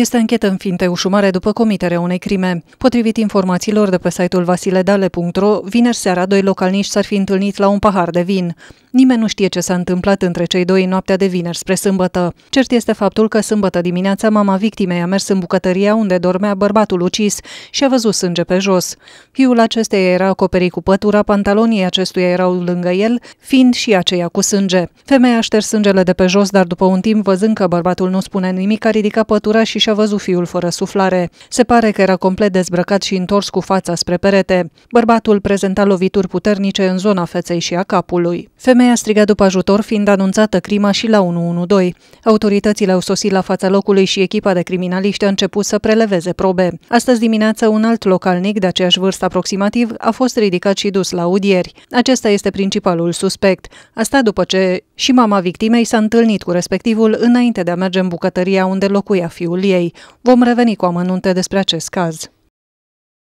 este închetă în finte ușumare după comiterea unei crime. Potrivit informațiilor de pe site-ul vasiledale.ro, vineri seara doi localniști s-ar fi întâlnit la un pahar de vin. Nimeni nu știe ce s-a întâmplat între cei doi în noaptea de vineri spre sâmbătă. Cert este faptul că sâmbătă dimineața mama victimei a mers în bucătăria unde dormea bărbatul ucis și a văzut sânge pe jos. Fiul acesteia era acoperit cu pătura, pantalonii acestuia erau lângă el, fiind și aceia cu sânge. Femeia a șters sângele de pe jos, dar după un timp, văzând că bărbatul nu spune nimic, a ridicat pătura și și a văzut fiul fără suflare. Se pare că era complet dezbrăcat și întors cu fața spre perete. Bărbatul prezenta lovituri puternice în zona feței și a capului. Femeia striga după ajutor, fiind anunțată crima și la 112. Autoritățile au sosit la fața locului și echipa de criminaliști a început să preleveze probe. Astăzi dimineață, un alt localnic de aceeași vârstă aproximativ a fost ridicat și dus la audieri. Acesta este principalul suspect. Asta după ce și mama victimei s-a întâlnit cu respectivul înainte de a merge în bucătăria unde locuia fiul ei ei. Vom reveni cu amănunte despre acest caz.